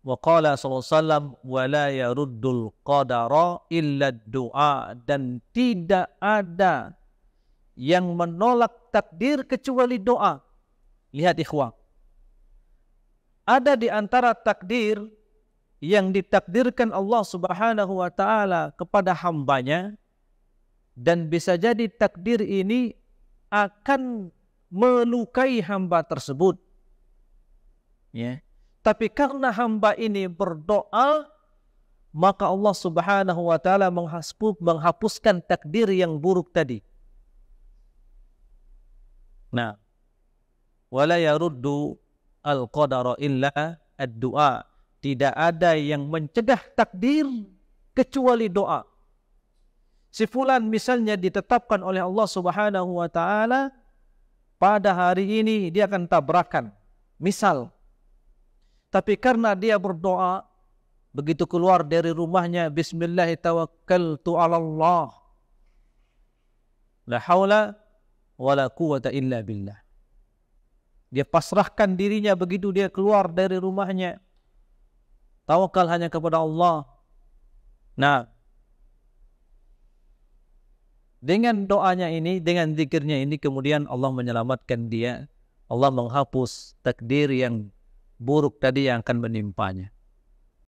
wa qala sallallahu wala yaruddul qadara illa du'a dan tidak ada yang menolak takdir kecuali doa lihat ikhwan ada di antara takdir yang ditakdirkan Allah Subhanahu wa taala kepada hambanya dan bisa jadi takdir ini akan melukai hamba tersebut ya yeah. Tapi karena hamba ini berdoa, maka Allah Subhanahu wa taala menghapuskan takdir yang buruk tadi. Nah, wala yaruddu al-qadara illa ad-du'a. Tidak ada yang mencegah takdir kecuali doa. Si fulan misalnya ditetapkan oleh Allah Subhanahu wa taala pada hari ini dia akan tabrakan. Misal, tapi karena dia berdoa, begitu keluar dari rumahnya, Bismillah tawakkaltu ala Allah. La hawla wa la illa billah. Dia pasrahkan dirinya begitu dia keluar dari rumahnya. Tawakal hanya kepada Allah. Nah, dengan doanya ini, dengan zikirnya ini, kemudian Allah menyelamatkan dia. Allah menghapus takdir yang buruk tadi yang akan menimpanya.